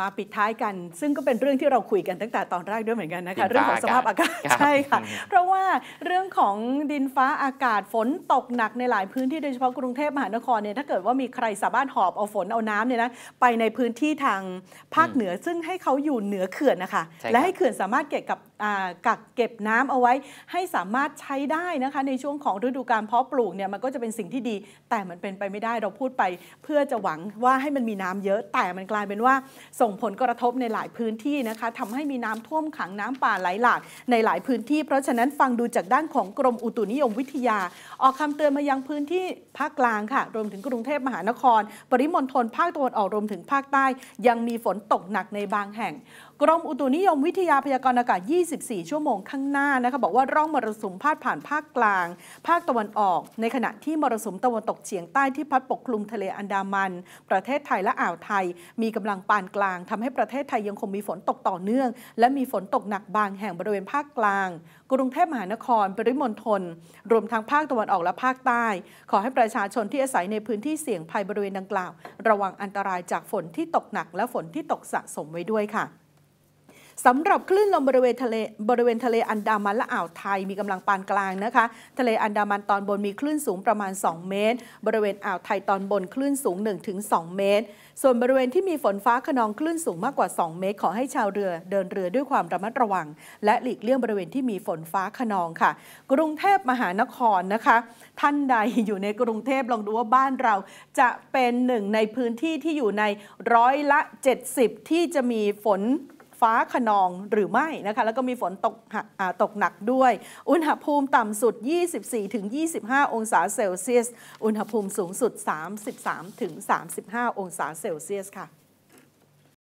มาปิดท้ายกัน ซึ่งก็เป็นเรื่องที่เราคุยกันตั้งแต่ตอนแรกด้วยเหมือนกันนะคะเรื่องของสภาพอากาศใช่ค่ะเพราะว่าเรื่องของดินฟ้าอากาศฝนตกหนักในหลายพื้นที่โดยเฉพาะกรุงเทพมหานครเนี่ยถ้าเกิดว่ามีใครสามารถหอบเอาฝนเอาน้ำเนี่ยนะไปในพื้นที่ทางภาคเหนือซึ่งให้เขาอยู่เหนือเขื่อนนะคะและให้เขื่อนสามารถเก็บกับกักเก็บน้ำเอาไว้ให้สามารถใช้ได้นะคะในช่วงของฤดูการเพาะปลูกเนี่ยมันก็จะเป็นสิ่งที่ดี แต่มันเป็นไปไม่ได้เราพูดไปเพื่อจะหวังว่าให้มันมีน้ำเยอะ แต่มันกลายเป็นว่าส่งผลกระทบในหลายพื้นที่นะคะทำให้มีน้ำท่วมขังน้ำป่าไหลหลากในหลายพื้นที่ เพราะฉะนั้นฟังดูจากด้านของกรมอุตุนิยมวิทยา ออกคำเตือนมายังพื้นที่ภาคกลางค่ะ รวมถึงกรุงเทพมหานคร ปริมณฑลภาคตะวันออกรวมถึงภาคใต้ ยังมีฝนตกหนักในบางแห่ง กรมอุตุนิยมวิทยาพยากรณ์อากาศ24ชั่วโมงข้างหน้านะคะบอกว่าร่องมรสุมพาดผ่านภาคกลางภาคตะวันออก ในขณะที่มรสุมตะวันตกเฉียงใต้ที่พัดปกคลุมทะเลอันดามัน ประเทศไทยและอ่าวไทย มีกำลังปานกลาง ทำให้ประเทศไทยยังคงมีฝนตกต่อเนื่อง และมีฝนตกหนักบางแห่งบริเวณภาคกลาง กรุงเทพมหานครปริมณฑลรวมทั้งภาคตะวันออกและภาคใต้ ขอให้ประชาชนที่อาศัยในพื้นที่เสี่ยงภัยบริเวณดังกล่าว ระวังอันตรายจากฝนที่ตกหนักและฝนที่ตกสะสมไว้ด้วยค่ะสำหรับคลื่นลมบริเวณทะเลบริเวณทะเลอันดามันและอ่าวไทยมีกำลังปานกลางนะคะทะเลอันดามันตอนบนมีคลื่นสูงประมาณ 2 เมตร บริเวณอ่าวไทยตอนบนคลื่นสูง 1-2 เมตร ส่วนบริเวณที่มีฝนฟ้าขนองคลื่นสูงมากกว่า 2 เมตร ขอให้ชาวเรือ เดินเรือด้วยความระมัดระวัง และหลีกเลี่ยงบริเวณที่มีฝนฟ้าขนองค่ะ กรุงเทพมหานครนะคะ ท่านใดอยู่ในกรุงเทพลองดูว่าบ้านเรา จะเป็นหนึ่งในพื้นที่ที่อยู่ในร้อยละ 70 ที่จะมีฝนฟ้าขนองหรือไม่นะคะ แล้วก็มีฝนตกตกหนักด้วย อุณหภูมิต่ำสุด 24-25 องศาเซลเซียส อุณหภูมิสูงสุด 33-35 องศาเซลเซียสค่ะ